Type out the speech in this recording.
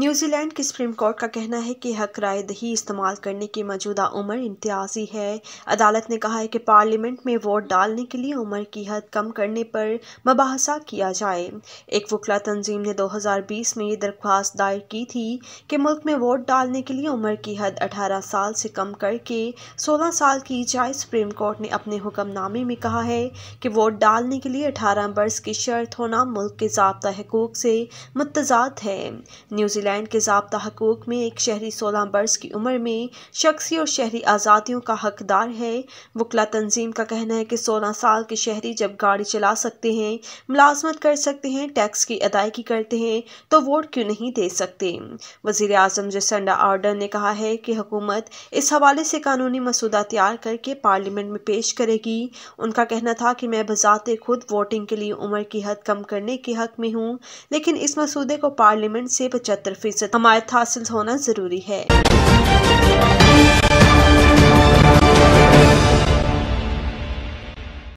New Zealand की supreme court का कहना है कि हक राय दही इस्तेमाल करने की मौजूदा उम्र इम्तियाजी है अदालत ने कहा है कि पार्लियामेंट में वोट डालने के लिए उम्र की हद कम करने पर मबासा किया जाए एक वकला तंजीम ने 2020 में ये दरख्वास्त दायर की थी कि मुल्क में वोट डालने के लिए उम्र की हद 18 साल से कम करके सोलह साल की जाए सुप्रीम कोर्ट ने अपने हुक्मनामे में कहा है कि वोट डालने के लिए अठारह बरस की शर्त होना मुल्क के जबता हकूक से मुतजाद है न्यूजीलैंड आयरलैंड के जबता हकूक में एक शहरी सोलह बरस की उम्र में शख्सी और शहरी आज़ादियों का हकदार है वकला तंजीम का कहना है कि सोलह साल के शहरी जब गाड़ी चला सकते हैं मुलाजमत कर सकते हैं टैक्स की अदायगी करते हैं तो वोट क्यों नहीं दे सकते वजीर अजम जसंडा आर्डर ने कहा है कि हुकूमत इस हवाले से कानूनी मसूदा तैयार करके पार्लियामेंट में पेश करेगी उनका कहना था कि मैं बजाते खुद वोटिंग के लिए उम्र की हद कम करने के हक में हूँ लेकिन इस मसूदे को पार्लियामेंट से पचहत्तर फीसद हमारे हासिल होना ज़रूरी है